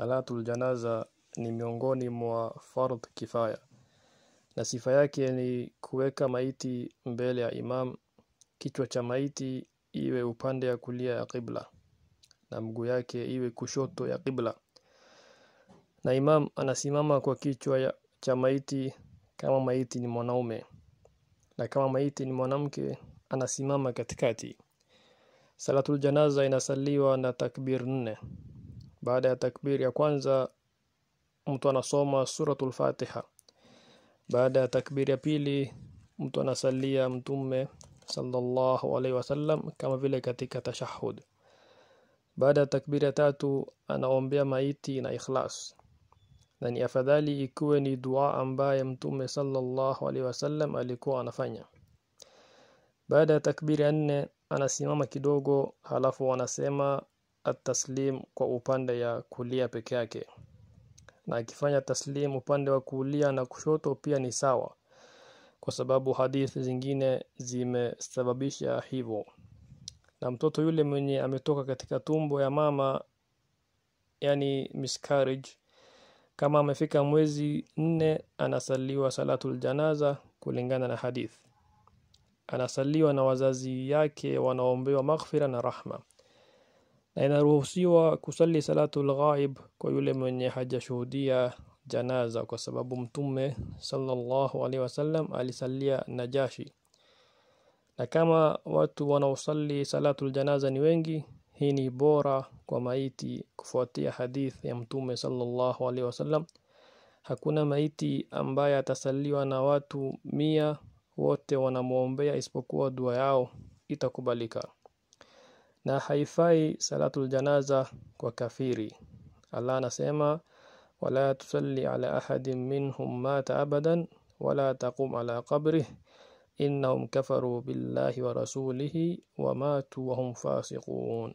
Salatul janaza ni miongoni mwa fardh kifaya na sifa yake ni kuweka maiti mbele ya imam, kichwa cha maiti iwe upande ya kulia ya qibla na mguu yake iwe kushoto ya qibla, na imam anasimama kwa kichwa cha maiti kama maiti ni mwanaume, na kama maiti ni mwanamke anasimama katikati. Salatul janaza inasaliwa na takbir nne baada ya takbiri ya kwanza mtu anasoma suratul Fatiha baada ya takbiri ya pili mtu anasalia mtume sallallahu alaihi wasallam kama vile katika tashahud baada ya takbiri ya tatu anaombea maiti na ikhlas na ni afadhali ikiwe ni dua ambaye mtume sallallahu alaihi wasallam alikuwa anafanya baada ya takbiri ya nne anasimama kidogo halafu anasema ataslim kwa upande ya kulia peke yake na akifanya taslim upande wa kulia na kushoto pia ni sawa kwa sababu hadithi zingine zimesababisha hivyo na mtoto yule mwenye ametoka katika tumbo ya mama yani miscarriage kama amefika mwezi nne anasaliwa salatul janaza kulingana na hadith anasaliwa na wazazi yake wanaombewa maghfira na rahma inaruhusiwa kusali salatu lghaib kwa yule mwenye hajashuhudia janaza kwa sababu mtume sallallahu alaihi wasallam alisalia najashi na kama watu wanaosali salatu janaza ni wengi hii ni bora kwa maiti kufuatia hadith ya mtume sallallahu alaihi wasallam hakuna maiti ambaye atasaliwa na watu mia wote wanamwombea isipokuwa dua yao itakubalika na haifai salatul janaza kwa kafiri Allah anasema wala tusalli ala ahadin minhum mata abadan wala taqum ala qabri innahum kafaru billahi wa rasulihi wa matu wa hum fasiqun